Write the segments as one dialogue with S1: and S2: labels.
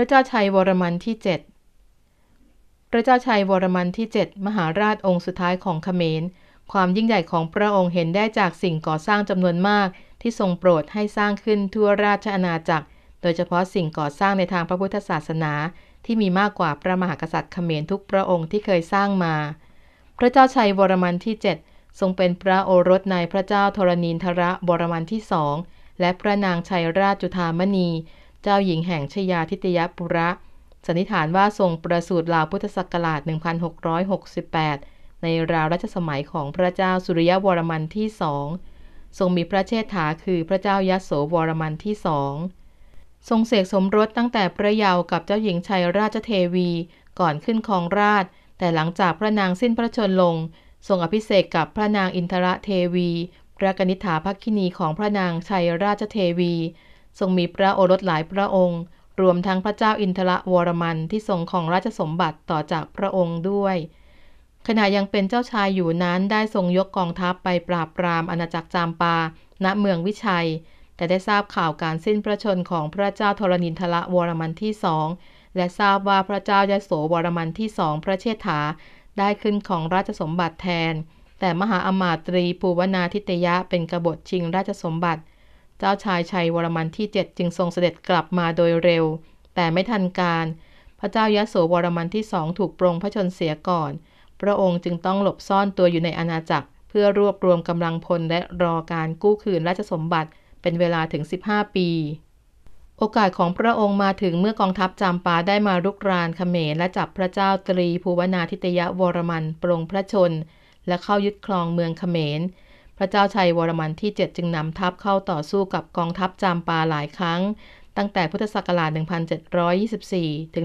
S1: ระเจ้าชัยวรมันที่ 7 พระเจ้าชัยวรมันที่ 7 มหาราชองค์สุดท้ายของเขมร ความยิ่งใหญ่ของพระองค์เห็นได้จากสิ่งก่อสร้างจำนวนมากที่ทรงโปรดให้สร้างขึ้นทั่วราชอาณาจักร โดยเฉพาะสิ่งก่อสร้างในทางพระพุทธศาสนาที่มีมากกว่าพระมหากษัตริย์เขมรทุกพระองค์ที่เคยสร้างมา พระเจ้าชัยวรมันที่ 7 ทรงเป็นพระโอรสในพระเจ้าธรณีนทระบรมันที่สองและพระนางชัยราชจุธามณีเจ้าหญิงแห่งชยาทิตยปุระสันนิษฐานว่าทรงประสูติราวพุทธศักราช 1668 ในราวรัชสมัยของพระเจ้าสุริยวรมันที่สองทรงมีพระเชษฐาคือพระเจ้ายโสวรมันที่สองทรงเสกสมรสตั้งแต่พระเยาว์กับเจ้าหญิงชัยราชเทวีก่อนขึ้นครองราช แต่หลังจากพระนางสิ้นพระชนลง ทรงอภิเษกกับพระนางอินทระเทวีพระกนิษฐาภักคินีของพระนางชัยราชเทวีทรงมีพระโอรสหลายพระองค์ รวมทั้งพระเจ้าอินทรวรมันที่ทรงของราชสมบัติต่อจากพระองค์ด้วย ขณะยังเป็นเจ้าชายอยู่นั้นได้ทรงยกกองทัพไปปราบปรามอาณาจักรจามปา ณเมืองวิชัย แต่ได้ทราบข่าวการสิ้นพระชนของพระเจ้าธรณินทรวรมันที่สองและทราบว่าพระเจ้ายโสวรมันที่สองพระเชษฐา ได้ขึ้นของราชสมบัติแทน แต่มหาอมาตรีภูวนาทิตยะ เป็นกบฏชิงราชสมบัติเจ้าชายชัยวรมันที่ 7 จึงทรงเสด็จกลับมาโดยเร็ว แต่ไม่ทันการ พระเจ้ายโสวรมันที่สองถูกปรงพระชนเสียก่อน พระองค์จึงต้องหลบซ่อนตัวอยู่ในอาณาจักร เพื่อรวบรวมกำลังพลและรอการกู้คืนราชสมบัติเป็นเวลาถึง 15 ปี โอกาสของพระองค์มาถึงเมื่อกองทัพจามปาได้มารุกรานเขมรและจับพระเจ้าตรีภูวนาทิตยวรมันปรงพระชนและเข้ายึดครองเมืองเขมรพระเจ้าชัยวรมันที่ 7 จึงนำทัพเข้าต่อสู้กับกองทัพจามปาหลายครั้งตั้งแต่พุทธศักราช 1724 ถึง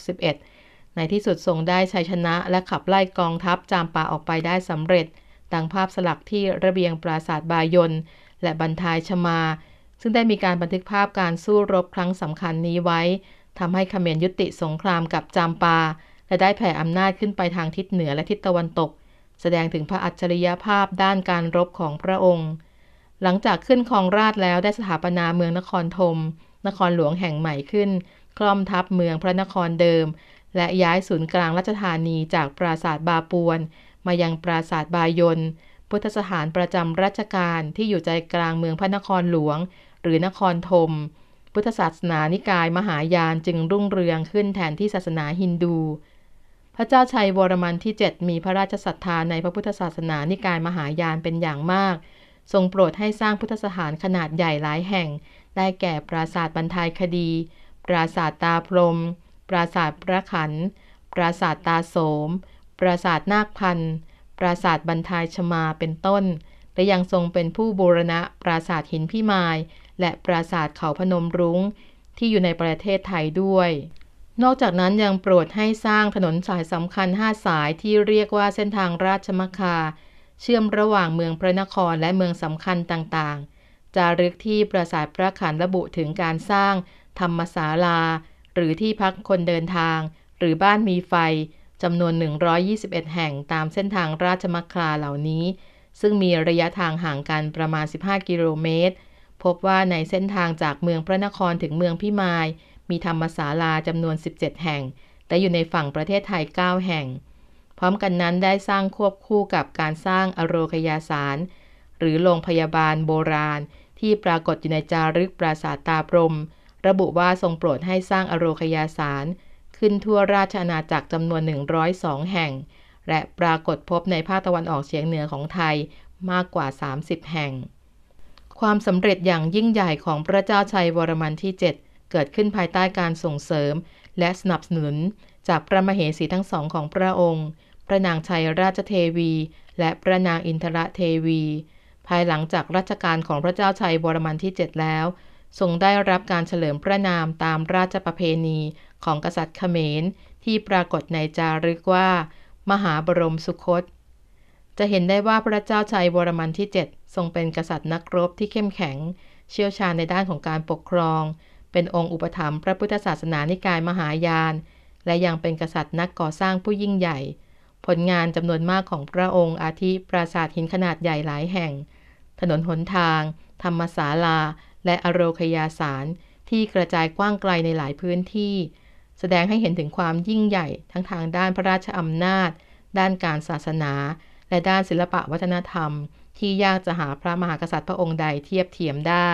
S1: 1761 ในที่สุดทรงได้ชัยชนะและขับไล่กองทัพจามปาออกไปได้สำเร็จ ดังภาพสลักที่ระเบียงปราสาทบายน และบันทายชมา ซึ่งได้มีการบันทึกภาพการสู้รบครั้งสำคัญนี้ไว้ทำให้เขมรยุติสงครามกับจามปา และได้แผ่อำนาจขึ้นไปทางทิศเหนือและทิศตะวันตกแสดงถึงพระอัจฉริยภาพด้านการรบของพระองค์ หลังจากขึ้นครองราชแล้วได้สถาปนาเมืองนครธม นครหลวงแห่งใหม่ขึ้น คล่อมทับเมืองพระนครเดิม และย้ายศูนย์กลางราชธานีจากปราสาทบาปวน มายังปราสาทบายนพุทธสถานประจำราชการที่อยู่ใจกลางเมืองพระนครหลวง หรือนครธม พุทธศาสนานิกายมหายานจึงรุ่งเรืองขึ้นแทนที่ศาสนาฮินดูพระเจ้าชัยวรมันที่7มีพระราชศรัทธาในพระพุทธศาสนานิกายมหายานเป็นอย่างมาก ทรงโปรดให้สร้างพุทธสถานขนาดใหญ่หลายแห่ง ได้แก่ปราสาทบรรทายคดี ปราสาทตาพรม ปราสาทพระขัน ปราสาทตาโสม ปราสาทนาคพันปราสาทบรรทายชมาเป็นต้น และยังทรงเป็นผู้บูรณะปราสาทหินพิมาย และปราสาทเขาพนมรุง้ง ที่อยู่ในประเทศไทยด้วยนอกจากนั้น ยังโปรดให้สร้างถนนสายสำคัญ 5 สายที่เรียกว่าเส้นทางราชมคา เชื่อมระหว่างเมืองพระนครและเมืองสำคัญต่าง ๆจารึกที่ประสาทพระขันระบุถึงการสร้าง ธรรมศาลาหรือที่พักคนเดินทาง หรือบ้านมีไฟจำนวน 121 แห่งตามเส้นทางราชมคคาเหล่านี้ ซึ่งมีระยะทางห่างกันประมาณ 15 กิโลเมตรพบว่าในเส้นทางจากเมืองพระนครถึงเมืองพิมายมีธรรมศาลาจำนวน 17 แห่ง แต่อยู่ในฝั่งประเทศไทย 9 แห่ง พร้อมกันนั้นได้สร้างควบคู่กับการสร้างอโรคยาสาร หรือโรงพยาบาลโบราณ ที่ปรากฏอยู่ในจารึกปราสาทตาพรม ระบุว่าทรงโปรดให้สร้างอโรคยาสารขึ้นทั่วราชอาณาจักรจำนวน 102 แห่ง และปรากฏพบในภาคตะวันออกเฉียงเหนือของไทยมากกว่า 30 แห่ง ความสำเร็จอย่างยิ่งใหญ่ของพระเจ้าชัยวรมันที่ 7เกิดขึ้นภายใต้การส่งเสริมและสนับสนุนจากพระมเหสีทั้งสองของพระองค์ พระนางชัยราชเทวี และพระนางอินทรเทวี ภายหลังจากรัชกาลของพระเจ้าชัยบรมันที่ 7 แล้ว ทรงได้รับการเฉลิมพระนามตามราชประเพณี ของกษัตริย์เขมรที่ปรากฏในจารึกว่า มหาบรมสุคต จะเห็นได้ว่าพระเจ้าชัยวรมันที่ 7 ทรงเป็นกษัตริย์นักรบที่เข้มแข็ง เชี่ยวชาญในด้านของการปกครองเป็นองค์อุปถัมภ์พระพุทธศาสนานิกายมหายาน และยังเป็นกษัตริย์นักก่อสร้างผู้ยิ่งใหญ่ ผลงานจำนวนมากของพระองค์อาทิปราสาทหินขนาดใหญ่หลายแห่ง ถนนหนทาง ธรรมศาลาและอโรคยาสารที่กระจายกว้างไกลในหลายพื้นที่ แสดงให้เห็นถึงความยิ่งใหญ่ทั้งทางด้านพระราชอำนาจ ด้านการศาสนา และด้านศิลปะวัฒนธรรม ที่ยากจะหาพระมหากษัตริย์พระองค์ใดเทียบเทียมได้